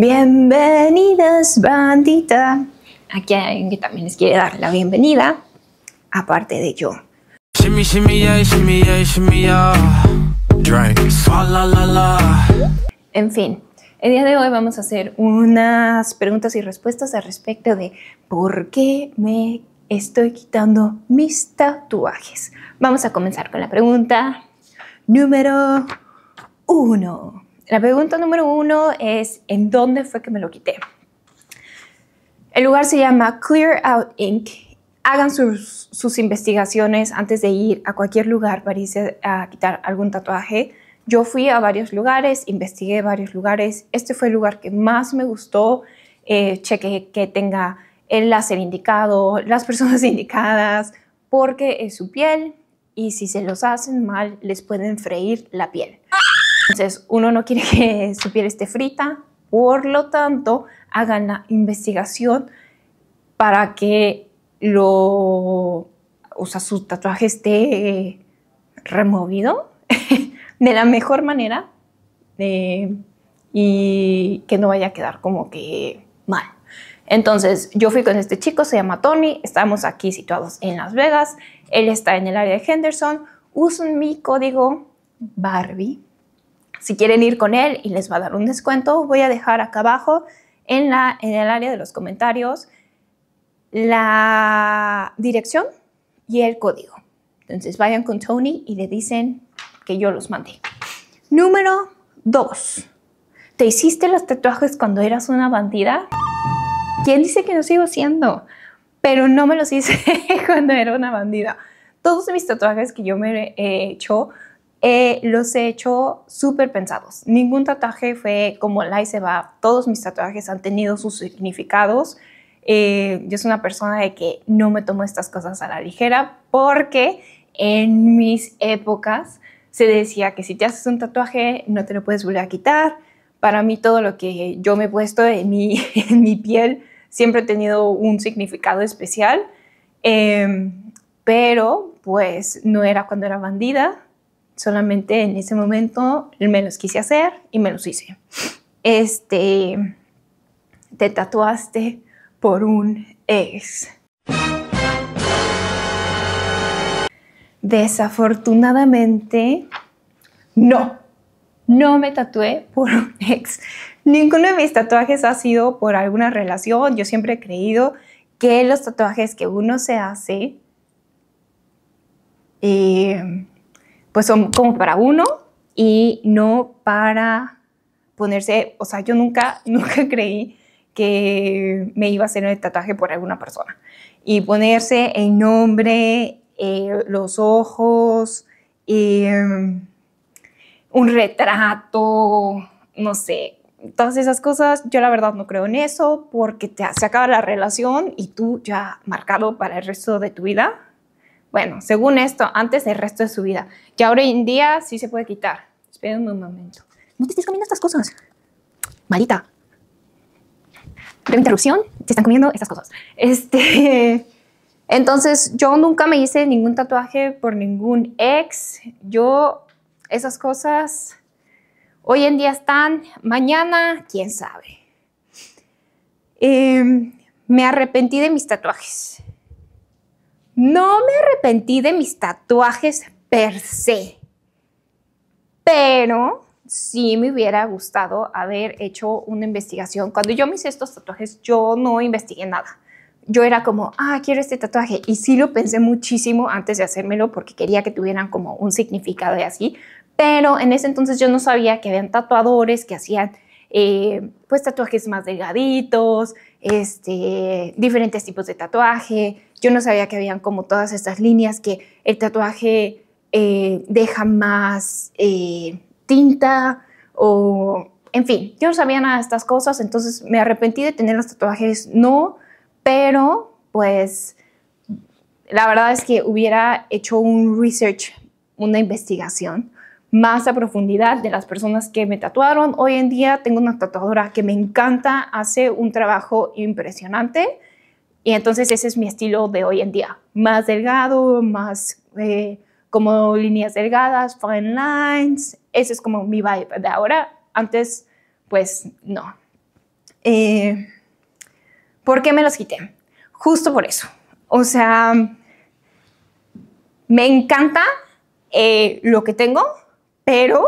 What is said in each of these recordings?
Bienvenidas, bandita. Aquí hay alguien que también les quiere dar la bienvenida, aparte de yo. En fin, el día de hoy vamos a hacer unas preguntas y respuestas al respecto de por qué me estoy quitando mis tatuajes. Vamos a comenzar con la pregunta número uno. La pregunta número uno es, ¿en dónde fue que me lo quité? El lugar se llama Clear Out Inc. Hagan sus, investigaciones antes de ir a cualquier lugar para a quitar algún tatuaje. Yo fui a varios lugares, investigué varios lugares. Este fue el lugar que más me gustó. Eh, cheque que tenga el láser indicado, las personas indicadas, porque es su piel y si se los hacen mal les pueden freír la piel. Entonces, uno no quiere que su piel esté frita, por lo tanto, hagan la investigación para que lo, su tatuaje esté removido de la mejor manera eh, y que no vaya a quedar como que mal. Entonces yo fui con este chico, se llama Tony, estamos aquí situados en Las Vegas, él está en el área de Henderson, usen mi código Barbie si quieren ir con él y les va a dar un descuento, voy a dejar acá abajo en, la, en el área de los comentarios la dirección y el código. Entonces vayan con Tony y le dicen que yo los mandé. Número 2. ¿Te hiciste los tatuajes cuando eras una bandida? ¿Quién dice que no sigo siendo? Pero no me los hice cuando era una bandida. Todos mis tatuajes que yo me he hecho eh, los he hecho súper pensados. Ningún tatuaje fue como la se va. Todos mis tatuajes han tenido sus significados. Eh, yo soy una persona de que no me tomo estas cosas a la ligera porque en mis épocas se decía que si te haces un tatuaje no te lo puedes volver a quitar. Para mí todo lo que yo me he puesto en mi, piel siempre ha tenido un significado especial. Em, pero pues no era cuando era bandida, Solamente en ese momento me los quise hacer y me los hice. Este, te tatuaste por un ex. Desafortunadamente, no, no me tatué por un ex. Ninguno de mis tatuajes ha sido por alguna relación. Yo siempre he creído que los tatuajes que uno se hace eh, pues son como para uno y no para ponerse, o sea, yo nunca, nunca creí que me iba a hacer un tatuaje por alguna persona. Y ponerse el nombre, eh, los ojos, em, un retrato, no sé, todas esas cosas, yo la verdad no creo en eso porque te, se acaba la relación y tú ya marcado para el resto de tu vida bueno, según esto, antes del resto de su vida. Que ahora en día sí se puede quitar. Espérenme un momento. No te estés comiendo estas cosas. Marita. interrupción. te están comiendo estas cosas. Este. Entonces, yo nunca me hice ningún tatuaje por ningún ex. Yo, esas cosas hoy en día están. Mañana, quién sabe. Em, me arrepentí de mis tatuajes. No me arrepentí de mis tatuajes per se, pero sí me hubiera gustado haber hecho una investigación. Cuando yo me hice estos tatuajes, yo no investigué nada. Yo era como, ah, quiero este tatuaje. Y sí lo pensé muchísimo antes de hacérmelo porque quería que tuvieran como un significado y así. Pero en ese entonces yo no sabía que habían tatuadores que hacían eh, pues tatuajes más delgaditos, este, diferentes tipos de tatuaje, yo no sabía que habían como todas estas líneas que el tatuaje eh, deja más eh, tinta o, en fin, yo no sabía nada de estas cosas, entonces me arrepentí de tener los tatuajes, no, pero pues la verdad es que hubiera hecho un research, una investigación más a profundidad de las personas que me tatuaron. Hoy en día tengo una tatuadora que me encanta, hace un trabajo impresionante y entonces ese es mi estilo de hoy en día, más delgado, más eh, como líneas delgadas, fine lines, ese es como mi vibe de ahora. Antes, pues no. Eh, ¿Por qué me los quité? Justo por eso. O sea, me encanta eh, lo que tengo, pero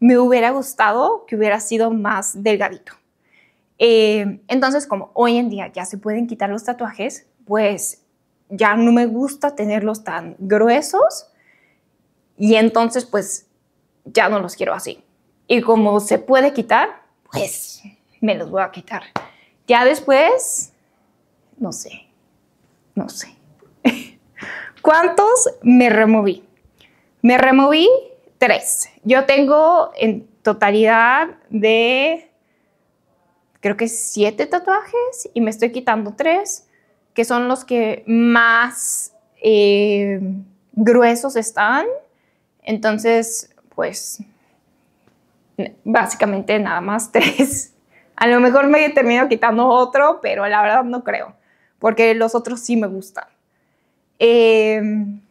me hubiera gustado que hubiera sido más delgadito. Eh, entonces, como hoy en día ya se pueden quitar los tatuajes, pues ya no me gusta tenerlos tan gruesos y entonces pues ya no los quiero así. Y como se puede quitar, pues me los voy a quitar. Ya después, no sé, no sé. ¿Cuántos me removí? Me removí tres. Yo tengo en totalidad de creo que siete tatuajes y me estoy quitando tres, que son los que más eh, gruesos están. Entonces, pues, básicamente nada más tres. A lo mejor me terminado quitando otro, pero la verdad no creo, porque los otros sí me gustan. Em,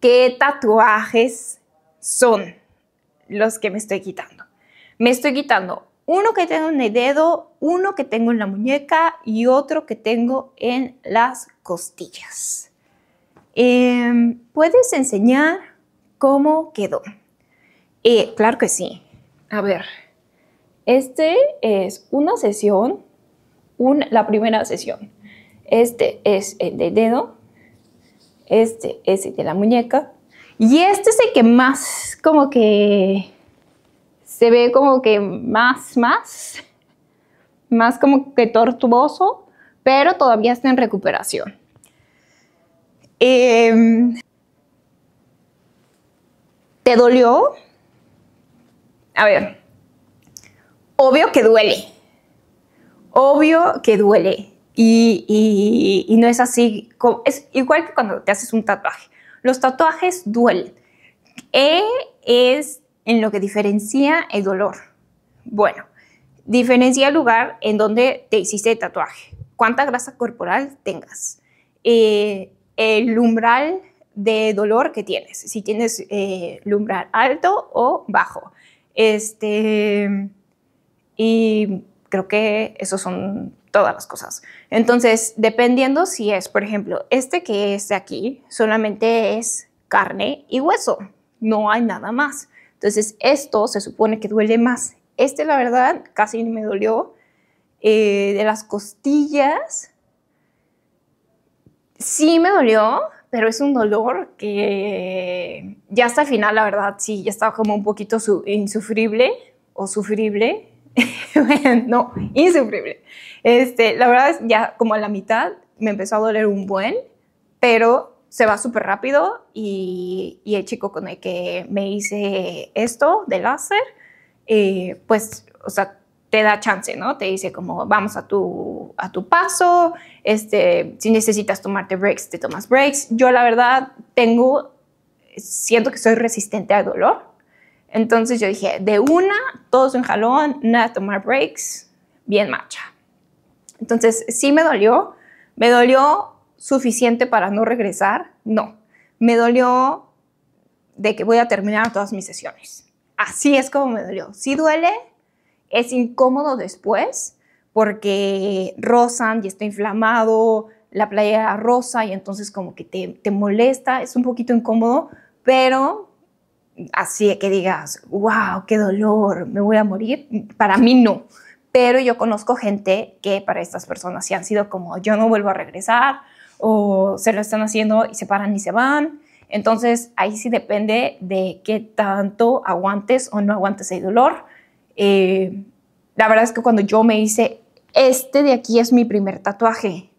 ¿Qué tatuajes son los que me estoy quitando? Me estoy quitando uno que tengo en el dedo, uno que tengo en la muñeca y otro que tengo en las costillas. Em, ¿Puedes enseñar cómo quedó? Eh, claro que sí. A ver, este es una sesión, la primera sesión. Este es el de dedo, este es el de la muñeca y este es el que más como que se ve como que más, más, más como que tortuoso, pero todavía está en recuperación. Em, ¿Te dolió? A ver, obvio que duele, obvio que duele. Y, no es así, es igual que cuando te haces un tatuaje. Los tatuajes duelen. E es en lo que diferencia el dolor. Bueno, diferencia el lugar en donde te hiciste el tatuaje, cuánta grasa corporal tengas, eh, el umbral de dolor que tienes, si tienes eh, umbral alto o bajo. Este, y creo que eso son todas las cosas. Entonces, dependiendo si es, por ejemplo, este que es de aquí, solamente es carne y hueso, no hay nada más. Entonces, esto se supone que duele más. Este, la verdad, casi me dolió. Eh, de las costillas, sí me dolió, pero es un dolor que ya hasta el final, la verdad, sí, ya estaba como un poquito insufrible o sufrible. no, insufrible. Este, la verdad, es ya como a la mitad me empezó a doler un buen, pero se va súper rápido y, el chico con el que me hice esto de láser, eh, pues, o sea, te da chance, ¿no? Te dice como, vamos a tu, a tu paso, este, si necesitas tomarte breaks, te tomas breaks. Yo la verdad tengo, siento que soy resistente al dolor. Entonces yo dije, de una, todos en jalón, nada, tomar breaks, bien marcha. Entonces sí me dolió, me dolió suficiente para no regresar, no. Me dolió de que voy a terminar todas mis sesiones. Así es como me dolió. Si duele, es incómodo después porque rozan y está inflamado, la playa rosa y entonces como que te, te molesta, es un poquito incómodo, pero así que digas, wow, qué dolor, me voy a morir, para mí no. Pero yo conozco gente que para estas personas sí han sido como, yo no vuelvo a regresar, o se lo están haciendo y se paran y se van. Entonces ahí sí depende de qué tanto aguantes o no aguantes el dolor. Eh, la verdad es que cuando yo me hice, este de aquí es mi primer tatuaje.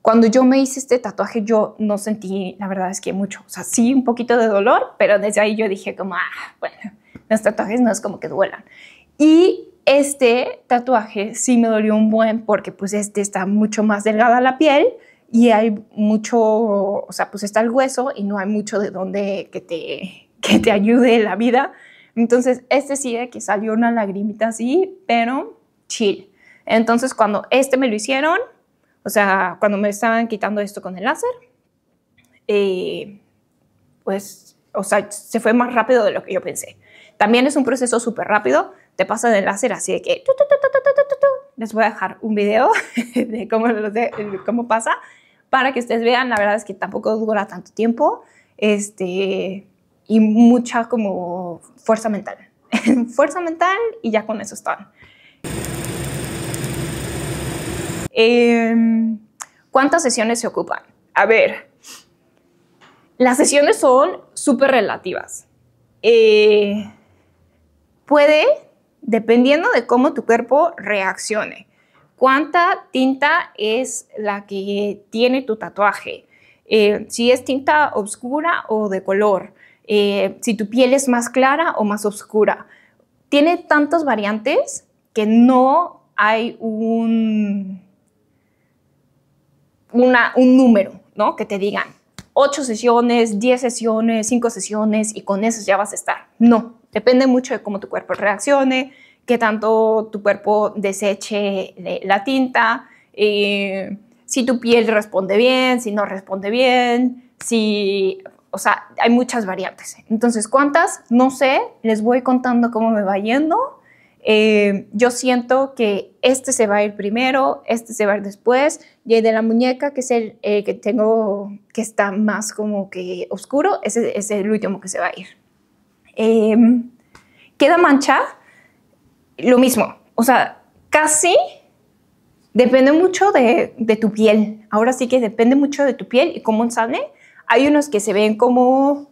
Cuando yo me hice este tatuaje yo no sentí, la verdad es que mucho, o sea, sí un poquito de dolor, pero desde ahí yo dije como, ah, bueno, los tatuajes no es como que duelan. Y este tatuaje sí me dolió un buen porque pues este está mucho más delgada la piel, y hay mucho, o sea, pues está el hueso y no hay mucho de donde que te, que te ayude la vida. Entonces, este sí de que salió una lagrimita así, pero chill. Entonces, cuando este me lo hicieron, o sea, cuando me estaban quitando esto con el láser, eh, pues, o sea, se fue más rápido de lo que yo pensé. También es un proceso súper rápido, te pasan el láser así de que... les voy a dejar un video de cómo, de cómo pasa para que ustedes vean. La verdad es que tampoco dura tanto tiempo este, y mucha como fuerza mental. fuerza mental y ya con eso están. Em, ¿Cuántas sesiones se ocupan? A ver, las sesiones son súper relativas. Eh, puede, dependiendo de cómo tu cuerpo reaccione cuánta tinta es la que tiene tu tatuaje, eh, si es tinta oscura o de color, eh, si tu piel es más clara o más oscura. Tiene tantas variantes que no hay un, un número ¿no? que te digan 8 sesiones, 10 sesiones, 5 sesiones y con eso ya vas a estar. No, depende mucho de cómo tu cuerpo reaccione, qué tanto tu cuerpo deseche eh, la tinta, eh, si tu piel responde bien, si no responde bien, si... O sea, hay muchas variantes. Entonces, ¿cuántas? No sé, les voy contando cómo me va yendo. Eh, yo siento que este se va a ir primero, este se va a ir después, y el de la muñeca, que es el que tengo, que está más como que oscuro, ese, es el último que se va a ir. Em, queda mancha, lo mismo, o sea, casi depende mucho de, tu piel. Ahora sí que depende mucho de tu piel y cómo sale. Hay unos que se ven como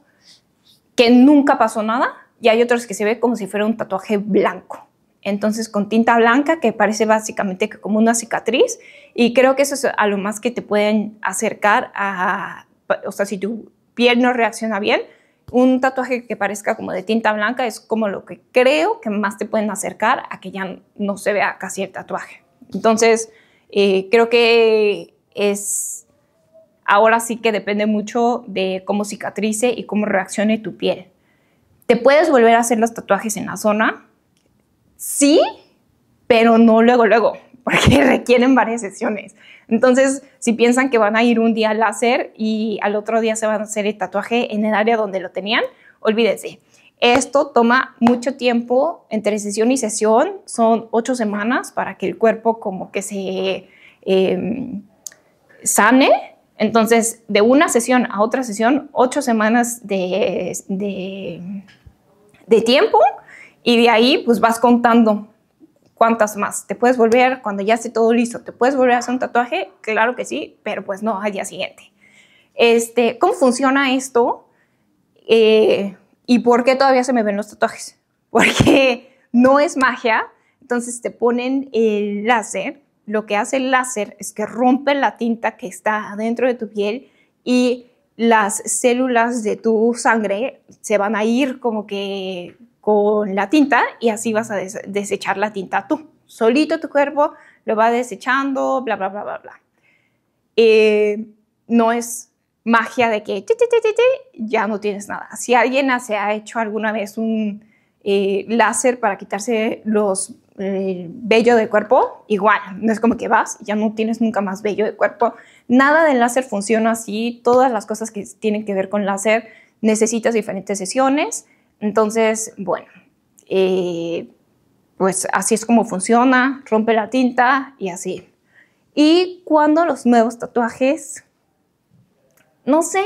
que nunca pasó nada y hay otros que se ven como si fuera un tatuaje blanco. Entonces con tinta blanca que parece básicamente como una cicatriz y creo que eso es a lo más que te pueden acercar a, o sea, si tu piel no reacciona bien, un tatuaje que parezca como de tinta blanca es como lo que creo que más te pueden acercar a que ya no se vea casi el tatuaje. Entonces, eh, creo que es ahora sí que depende mucho de cómo cicatrice y cómo reaccione tu piel. ¿Te puedes volver a hacer los tatuajes en la zona? Sí, pero no luego, luego porque requieren varias sesiones. Entonces, si piensan que van a ir un día al láser y al otro día se van a hacer el tatuaje en el área donde lo tenían, olvídense. Esto toma mucho tiempo entre sesión y sesión, son ocho semanas para que el cuerpo como que se em, sane. Entonces, de una sesión a otra sesión, ocho semanas de, de tiempo y de ahí pues vas contando ¿Cuántas más? ¿Te puedes volver cuando ya esté todo listo? ¿Te puedes volver a hacer un tatuaje? Claro que sí, pero pues no, al día siguiente. Este, ¿Cómo funciona esto? Eh, ¿Y por qué todavía se me ven los tatuajes? Porque no es magia, entonces te ponen el láser. Lo que hace el láser es que rompe la tinta que está dentro de tu piel y las células de tu sangre se van a ir como que con la tinta y así vas a desechar la tinta tú. Solito tu cuerpo lo va desechando, bla, bla, bla, bla, bla. Eh, no es magia de que ya no tienes nada. Si alguien se ha hecho alguna vez un eh, láser para quitarse los eh, vello de cuerpo, igual, no es como que vas, ya no tienes nunca más vello de cuerpo. Nada del láser funciona así, todas las cosas que tienen que ver con láser necesitas diferentes sesiones entonces, bueno, eh, pues así es como funciona, rompe la tinta y así. Y cuando los nuevos tatuajes, no sé,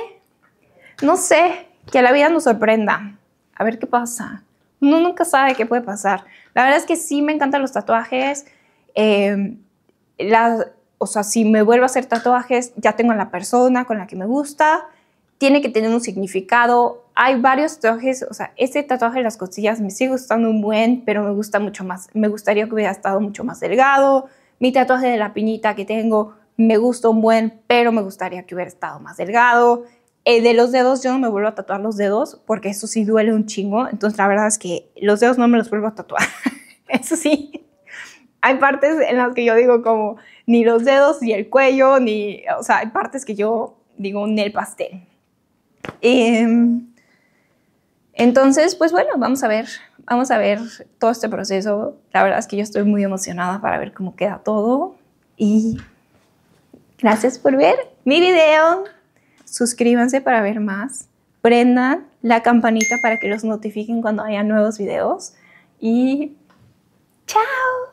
no sé, que a la vida nos sorprenda. A ver qué pasa. Uno nunca sabe qué puede pasar. La verdad es que sí me encantan los tatuajes. Em, o sea, si me vuelvo a hacer tatuajes, ya tengo a la persona con la que me gusta. Tiene que tener un significado hay varios tatuajes, o sea, este tatuaje de las costillas me sigue gustando un buen, pero me gusta mucho más, me gustaría que hubiera estado mucho más delgado. Mi tatuaje de la piñita que tengo me gusta un buen, pero me gustaría que hubiera estado más delgado. Eh, de los dedos, yo no me vuelvo a tatuar los dedos porque eso sí duele un chingo. Entonces, la verdad es que los dedos no me los vuelvo a tatuar. eso sí. Hay partes en las que yo digo como ni los dedos, ni el cuello, ni... O sea, hay partes que yo digo ni el pastel. Eh, entonces, pues bueno, vamos a ver, vamos a ver todo este proceso. La verdad es que yo estoy muy emocionada para ver cómo queda todo y gracias por ver mi video. Suscríbanse para ver más. Prendan la campanita para que los notifiquen cuando haya nuevos videos y chao.